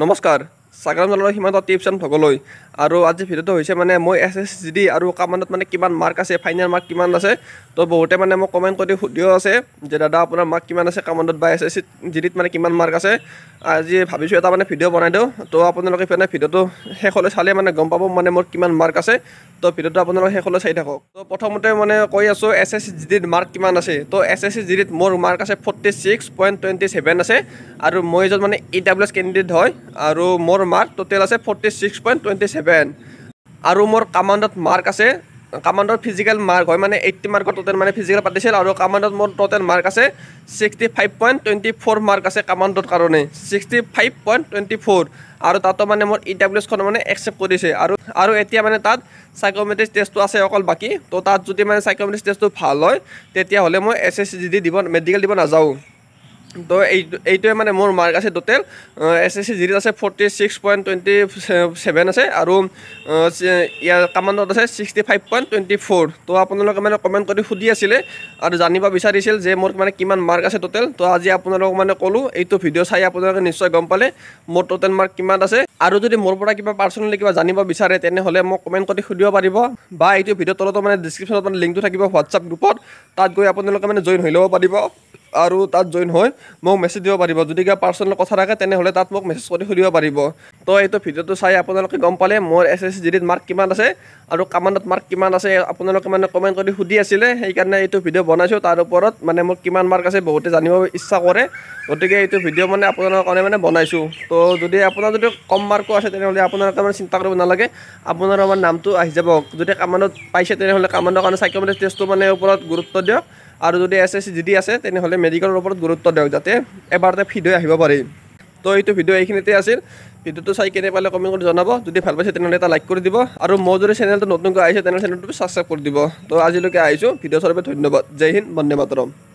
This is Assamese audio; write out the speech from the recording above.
नमस्कार স্বাগতম জনালোঁ সীমান্ত টিপছ এণ্ড ভগলৈ আৰু আজি ভিডিঅ'টো হৈছে মানে মই এছ এছ জি ডি আৰু কামানত মানে কিমান মাৰ্ক আছে ফাইনেল মাৰ্ক কিমান আছে তো বহুতে মানে মোক কমেণ্ট কৰি সুধিও আছে যে দাদা আপোনাৰ মাৰ্ক কিমান আছে কামানত বা এছ এছ জি ডিত মানে কিমান মাৰ্ক আছে আজি ভাবিছোঁ এটা মানে ভিডিঅ' বনাই দিওঁ তো আপোনালোকে মানে ভিডিঅ'টো শেষলৈ চালে মানে গম পাব মানে মোৰ কিমান মাৰ্ক আছে তো ভিডিঅ'টো আপোনালোকে শেষলৈ চাই থাকক তো প্ৰথমতে মানে কৈ আছোঁ এছ এছ জি ডিত মাৰ্ক কিমান আছে তো এছ এছ জি ডিত মোৰ মাৰ্ক আছে forty six point twenty seven আছে আৰু মই এজন মানে ই ডাব্লিউ এছ কেণ্ডিডেট হয় আৰু মোৰ মাৰ্ক টোটেল আছে forty six point twenty seven আৰু মোৰ কামাণ্ডত মাৰ্ক আছে কামাণ্ডৰ ফিজিকেল মাৰ্ক হয় মানে এইট্টি মাৰ্কৰ টোটেল মানে ফিজিকেল পাতিছিল আৰু কামাণ্ডত মোৰ টোটেল মাৰ্ক আছে sixty five point twenty four mark আছে কামাণ্ডৰ কাৰণে sixty five point twenty four আৰু তাতো মানে মোৰ ই e ডাব্লিউচখন মানে একচেপ্ট কৰিছে আৰু আৰু এতিয়া মানে তাত চাইকমেট্ৰিক টেষ্টটো আছে অকল বাকী তো তাত যদি মানে চাইকমেট্ৰিক টেষ্টটো ভাল হয় তেতিয়াহ'লে মই এছ এছ জি দি দিব মেডিকেল দিব নাযাওঁ তো এইটো এইটোৱে মানে মোৰ মাৰ্ক আছে টোটেল এছ এছ চি জিৰিত আছে forty six point twenty seven আছে আৰু ইয়াৰ কামাণ্ডত আছে sixty five point twenty four তো আপোনালোকে মানে কমেণ্ট কৰি সুধি আছিলে আৰু জানিব বিচাৰিছিল যে মোৰ মানে কিমান মাৰ্ক আছে টোটেল তো আজি আপোনালোকক মানে ক'লোঁ এইটো ভিডিঅ' চাই আপোনালোকে নিশ্চয় গম পালে মোৰ টোটেল মাৰ্ক কিমান আছে আৰু যদি মোৰ পৰা কিবা পাৰ্চনেলি কিবা জানিব বিচাৰে তেনেহ'লে মোক কমেণ্ট কৰি সুধিব পাৰিব বা এইটো ভিডিঅ' তলতো মানে ডিছক্ৰিপশ্যনত মানে লিংকটো থাকিব হোৱাটছআপ গ্ৰুপত তাত গৈ আপোনালোকে মানে জইন হৈ ল'ব পাৰিব আৰু তাত জইন হৈ মোক মেছেজ দিব পাৰিব যদি কিবা পাৰ্চনেল কথা থাকে তেনেহ'লে তাত মোক মেছেজ কৰি সুধিব পাৰিব তো এইটো ভিডিঅ'টো চাই আপোনালোকে গম পালে মোৰ এছ এছ চি ডিত মাৰ্ক কিমান আছে আৰু কামানত মাৰ্ক কিমান আছে আপোনালোকে মানে কমেণ্ট কৰি সুধি আছিলে সেইকাৰণে এইটো ভিডিঅ' বনাইছোঁ তাৰ ওপৰত মানে মোৰ কিমান মাৰ্ক আছে বহুতে জানিব ইচ্ছা কৰে গতিকে এইটো ভিডিঅ' মানে আপোনালোকৰ কাৰণে মানে বনাইছোঁ তো যদি আপোনাৰ যদি কম মাৰ্কো আছে তেনেহ'লে আপোনালোকে মানে চিন্তা কৰিব নালাগে আপোনাৰ আমাৰ নামটো আহি যাব যদি কামানত পাইছে তেনেহ'লে কামানৰ কাৰণে চাইকমেট্ৰিক টেষ্টটো মানে ওপৰত গুৰুত্ব দিয়ক আৰু যদি S S C G D আছে তেনেহ'লে মেডিকেলৰ ওপৰত গুৰুত্ব দিয়ক যাতে এবাৰতে ফিট হৈ আহিব পাৰি তো এইটো ভিডিঅ' এইখিনিতে আছিল ভিডিঅ'টো চাই কেনে পালে কমেণ্ট কৰি জনাব যদি ভাল পাইছে তেনেহ'লে এটা লাইক কৰি দিব আৰু মই যদি চেনেলটো নতুনকৈ আহিছে তেনেহ'লে চেনেলটো ছাবস্ক্ৰাইব কৰি দিব তো আজিলৈকে আহিছোঁ ভিডিঅ' চাৰিবলৈ ধন্যবাদ জয় হিন্দ বন্দে মাতৰম